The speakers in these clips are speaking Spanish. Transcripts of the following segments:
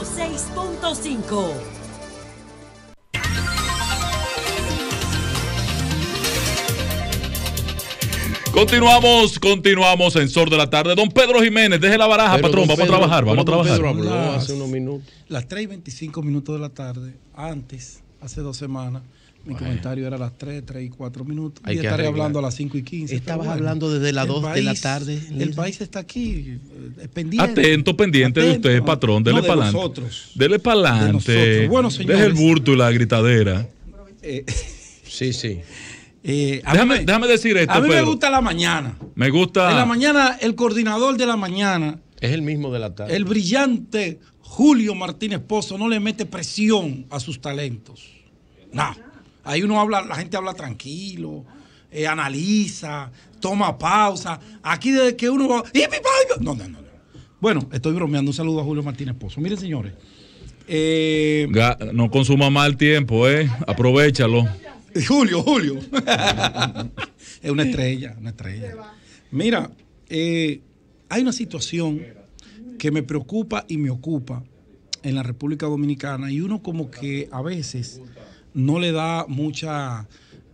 6.5 Continuamos, continuamos en Sor de la Tarde. Don Pedro Jiménez, deje la baraja, patrón. Vamos a trabajar, vamos a trabajar. las, hace unos Las 3 25 minutos de la tarde, antes, hace dos semanas, mi comentario era a las 3, 3 y 4 minutos. y estaré hablando a las 5 y 15. Estabas hablando desde las 2 de la tarde. El país está aquí, eh, pendiente. Atento, pendiente de usted, patrón. Dele no, para adelante. Nosotros. Dele para adelante. Bueno, Deje el burto y la gritadera. Eh, sí, sí. Eh, déjame, decir esto. A mí me gusta la mañana. Me gusta. En la mañana, el coordinador de la mañana. Es el mismo de la tarde. El brillante Julio Martínez Pozo no le mete presión a sus talentos. No. Ahí uno habla, la gente habla tranquilo, eh, analiza, toma pausa. Aquí desde que uno va. No, no, no, no. Bueno, estoy bromeando. Un saludo a Julio Martínez Pozo. Miren, señores. Eh, no consuma mal tiempo, ¿eh? Aprovechalo. Julio, Julio. es una estrella, una estrella. Mira, eh, hay una situación que me preocupa y me ocupa en la República Dominicana y uno como que a veces no le da mucha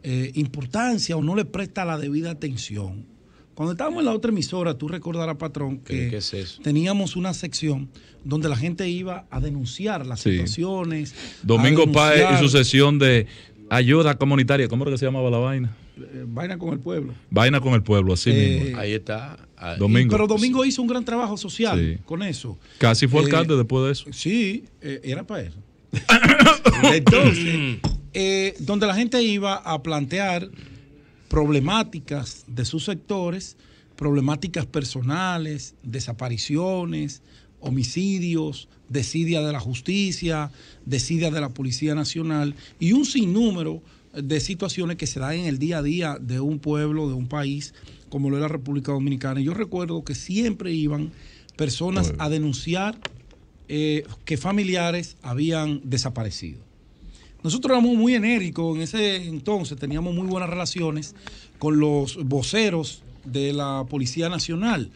eh, importancia o no le presta la debida atención. Cuando estábamos en la otra emisora, tú recordarás, patrón, que teníamos una sección donde la gente iba a denunciar las situaciones. Domingo Páez y su sesión de ayuda comunitaria, ¿cómo era que se llamaba la vaina? Eh, vaina con el pueblo. Vaina con el pueblo, así eh, mismo. Ahí está. Ah, pero Domingo hizo un gran trabajo social con eso. Casi fue alcalde después de eso. Sí, era para eso. Entonces, mm. eh, donde la gente iba a plantear problemáticas de sus sectores, problemáticas personales, desapariciones, homicidios, desidia de la justicia, desidia de la Policía Nacional y un sinnúmero de situaciones que se dan en el día a día de un pueblo, de un país, como lo es la República Dominicana. Yo recuerdo que siempre iban personas a denunciar eh, que familiares habían desaparecido. Nosotros éramos muy enérgicos en ese entonces, teníamos muy buenas relaciones con los voceros de la Policía Nacional.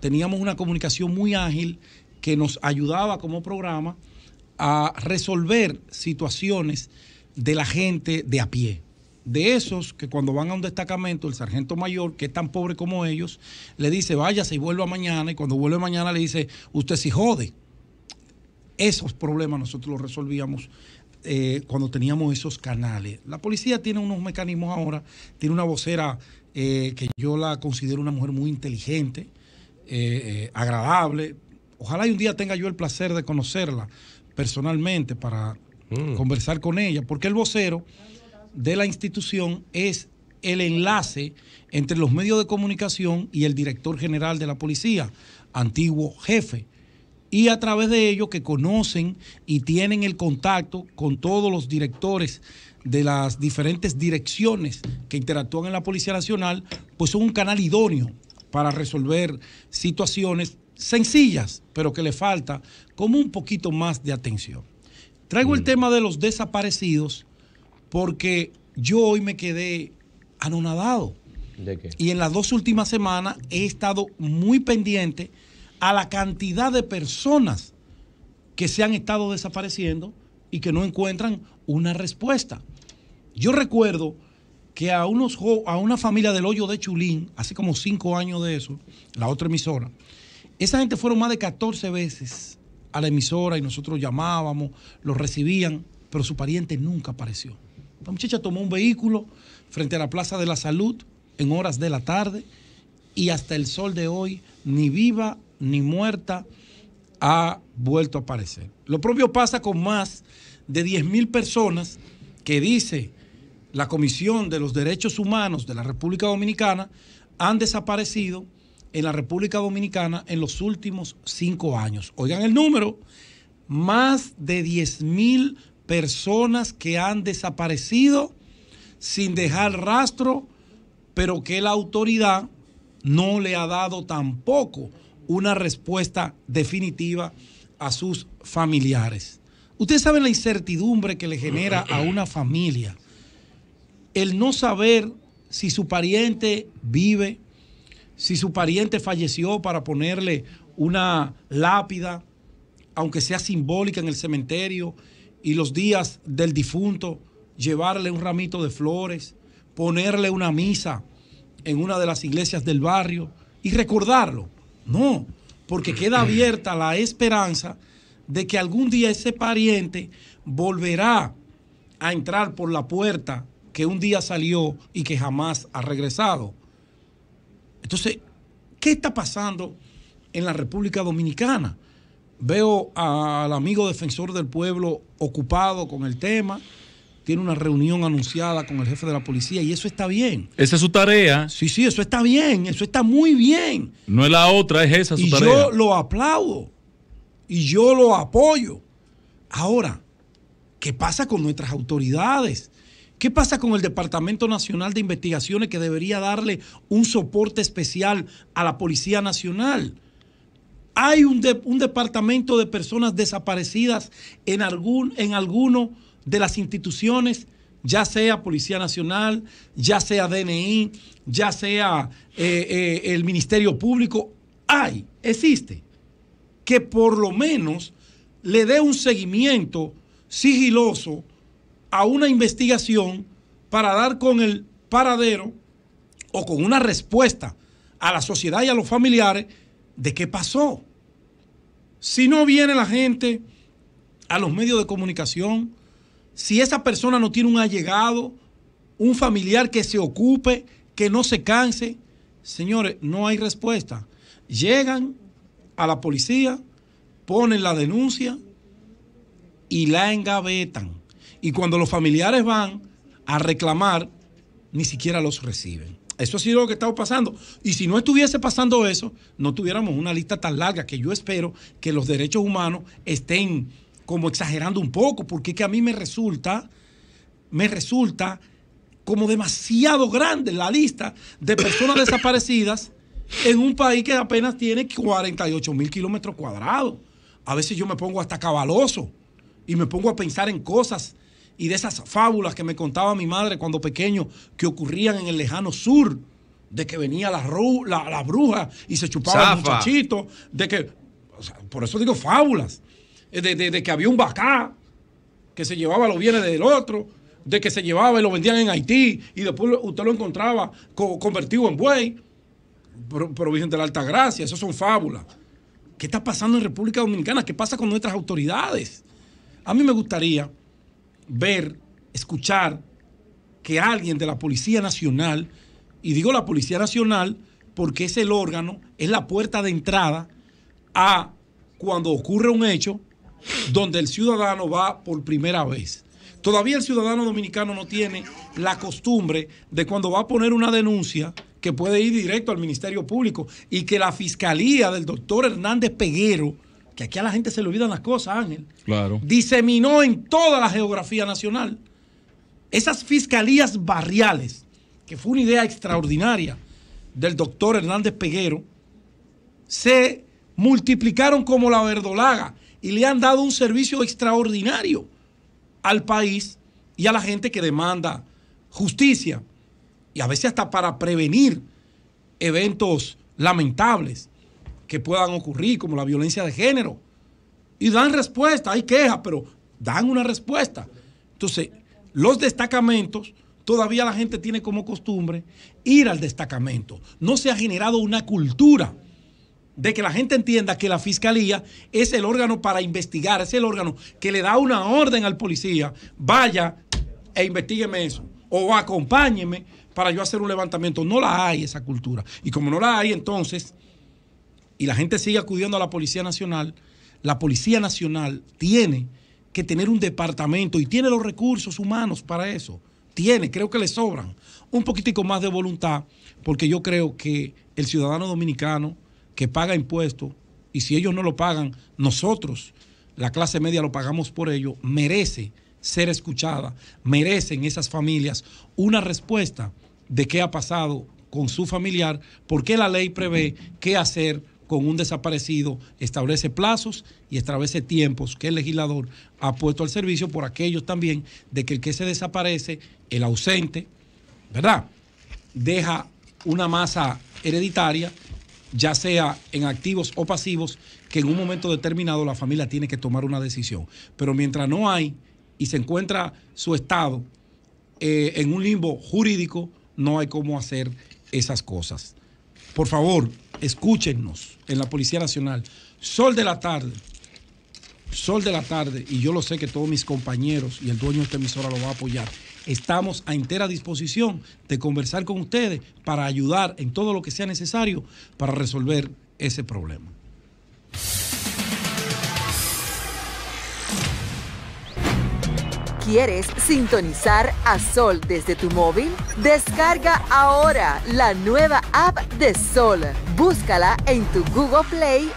Teníamos una comunicación muy ágil que nos ayudaba como programa a resolver situaciones de la gente de a pie. De esos que cuando van a un destacamento, el sargento mayor, que es tan pobre como ellos, le dice váyase y vuelva mañana, y cuando vuelve mañana le dice, usted si jode. Esos problemas nosotros los resolvíamos eh, cuando teníamos esos canales. La policía tiene unos mecanismos ahora, tiene una vocera eh, que yo la considero una mujer muy inteligente, eh, agradable. Ojalá y un día tenga yo el placer de conocerla personalmente para mm. conversar con ella, porque el vocero de la institución es el enlace entre los medios de comunicación y el director general de la policía, antiguo jefe y a través de ello que conocen y tienen el contacto con todos los directores de las diferentes direcciones que interactúan en la Policía Nacional, pues son un canal idóneo para resolver situaciones sencillas, pero que le falta como un poquito más de atención. Traigo el mm. tema de los desaparecidos porque yo hoy me quedé anonadado. ¿De qué? Y en las dos últimas semanas he estado muy pendiente a la cantidad de personas que se han estado desapareciendo y que no encuentran una respuesta. Yo recuerdo que a, unos, a una familia del hoyo de Chulín, hace como cinco años de eso, la otra emisora, esa gente fueron más de 14 veces a la emisora y nosotros llamábamos, los recibían, pero su pariente nunca apareció. La muchacha tomó un vehículo frente a la Plaza de la Salud en horas de la tarde y hasta el sol de hoy ni viva ni muerta ha vuelto a aparecer. Lo propio pasa con más de 10.000 personas que dice la Comisión de los Derechos Humanos de la República Dominicana han desaparecido en la República Dominicana en los últimos cinco años. Oigan el número, más de 10.000 personas que han desaparecido sin dejar rastro, pero que la autoridad no le ha dado tampoco una respuesta definitiva a sus familiares. Ustedes saben la incertidumbre que le genera a una familia el no saber si su pariente vive, si su pariente falleció para ponerle una lápida, aunque sea simbólica en el cementerio, y los días del difunto, llevarle un ramito de flores, ponerle una misa en una de las iglesias del barrio y recordarlo. No, porque queda abierta la esperanza de que algún día ese pariente volverá a entrar por la puerta que un día salió y que jamás ha regresado. Entonces, ¿qué está pasando en la República Dominicana? Veo al amigo defensor del pueblo ocupado con el tema tiene una reunión anunciada con el jefe de la policía y eso está bien. Esa es su tarea. Sí, sí, eso está bien, eso está muy bien. No es la otra, es esa su y Yo lo aplaudo y yo lo apoyo. Ahora, ¿qué pasa con nuestras autoridades? ¿Qué pasa con el Departamento Nacional de Investigaciones que debería darle un soporte especial a la Policía Nacional? Hay un, un departamento de personas desaparecidas en, algún, en alguno de las instituciones, ya sea Policía Nacional, ya sea DNI, ya sea eh, eh, el Ministerio Público, hay, existe, que por lo menos le dé un seguimiento sigiloso a una investigación para dar con el paradero o con una respuesta a la sociedad y a los familiares de qué pasó. Si no viene la gente a los medios de comunicación, si esa persona no tiene un allegado, un familiar que se ocupe, que no se canse, señores, no hay respuesta. Llegan a la policía, ponen la denuncia y la engavetan. Y cuando los familiares van a reclamar, ni siquiera los reciben. Eso ha sido lo que estaba pasando. Y si no estuviese pasando eso, no tuviéramos una lista tan larga que yo espero que los derechos humanos estén como exagerando un poco, porque es que a mí me resulta, me resulta como demasiado grande la lista de personas desaparecidas en un país que apenas tiene 48 mil kilómetros cuadrados. A veces yo me pongo hasta cabaloso y me pongo a pensar en cosas y de esas fábulas que me contaba mi madre cuando pequeño que ocurrían en el lejano sur, de que venía la, bruja y se chupaba el muchachito, de que, por eso digo fábulas eh, de, que había un bacá que se llevaba los bienes del otro, de que se llevaba y lo vendían en Haití y después usted lo encontraba convertido en buey. Pero, de la Alta Gracia, Esas son fábulas. ¿Qué está pasando en República Dominicana? ¿Qué pasa con nuestras autoridades? A mí me gustaría ver, escuchar que alguien de la Policía Nacional, y digo la Policía Nacional porque es el órgano, es la puerta de entrada a cuando ocurre un hecho donde el ciudadano va por primera vez. Todavía el ciudadano dominicano no tiene la costumbre de cuando va a poner una denuncia que puede ir directo al Ministerio Público y que la fiscalía del doctor Hernández Peguero, que aquí a la gente se le olvidan las cosas, Ángel, claro. diseminó en toda la geografía nacional esas fiscalías barriales, que fue una idea extraordinaria del doctor Hernández Peguero, se multiplicaron como la verdolaga y le han dado un servicio extraordinario al país y a la gente que demanda justicia y a veces hasta para prevenir eventos lamentables que puedan ocurrir, como la violencia de género. Y dan respuesta, hay quejas, pero dan una respuesta. Entonces, los destacamentos, todavía la gente tiene como costumbre ir al destacamento. No se ha generado una cultura de que la gente entienda que la fiscalía es el órgano para investigar, es el órgano que le da una orden al policía, vaya e investigueme eso, o acompáñeme para yo hacer un levantamiento. No la hay esa cultura. Y como no la hay, entonces, y la gente sigue acudiendo a la Policía Nacional, la Policía Nacional tiene que tener un departamento y tiene los recursos humanos para eso. Tiene, creo que le sobran. Un poquitico más de voluntad, porque yo creo que el ciudadano dominicano, que paga impuestos y si ellos no lo pagan, nosotros, la clase media, lo pagamos por ello, merece ser escuchada, merecen esas familias una respuesta de qué ha pasado con su familiar, porque la ley prevé qué hacer con un desaparecido, establece plazos y establece tiempos que el legislador ha puesto al servicio por aquellos también de que el que se desaparece, el ausente, ¿verdad? Deja una masa hereditaria ya sea en activos o pasivos, que en un momento determinado la familia tiene que tomar una decisión. Pero mientras no hay y se encuentra su estado eh, en un limbo jurídico, no hay cómo hacer esas cosas. Por favor, escúchenos en la Policía Nacional. Sol de la tarde, sol de la tarde, y yo lo sé que todos mis compañeros y el dueño de esta emisora lo va a apoyar estamos a entera disposición de conversar con ustedes para ayudar en todo lo que sea necesario para resolver ese problema. ¿Quieres sintonizar a Sol desde tu móvil? Descarga ahora la nueva app de Sol. Búscala en tu Google Play